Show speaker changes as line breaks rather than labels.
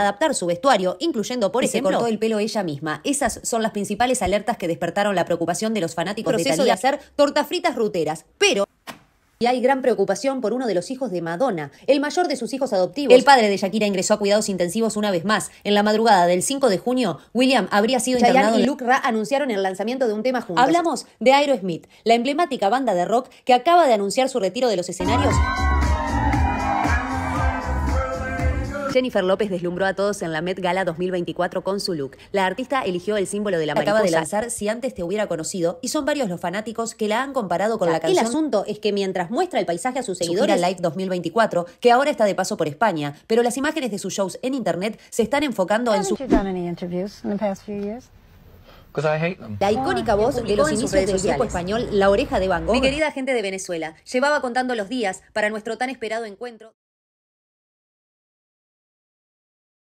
adaptar su vestuario, incluyendo, por ese ejemplo, se cortó el pelo ella misma. Esas son las principales alertas que despertaron la preocupación de los fanáticos proceso de, hacer tortas fritas ruteras. Pero y hay gran preocupación por uno de los hijos de Madonna, el mayor de sus hijos adoptivos. El padre de Shakira ingresó a cuidados intensivos una vez más. En la madrugada del 5 de junio, William habría sido Chayanne internado. y Luke Ra anunciaron el lanzamiento de un tema juntos. Hablamos de Aerosmith, la emblemática banda de rock que acaba de anunciar su retiro de los escenarios Jennifer López deslumbró a todos en la Met Gala 2024 con su look. La artista eligió el símbolo de la mariposa. Acaba de lanzar Si antes te hubiera conocido y son varios los fanáticos que la han comparado con la, la canción. El asunto es que mientras muestra el paisaje a sus seguidores... Su seguidora Live 2024, que ahora está de paso por España, pero las imágenes de sus shows en internet se están enfocando en su...
La icónica ah, voz de los inicios del grupo español La Oreja de Van Gogh. Mi querida gente de Venezuela, llevaba contando los días para nuestro tan esperado encuentro.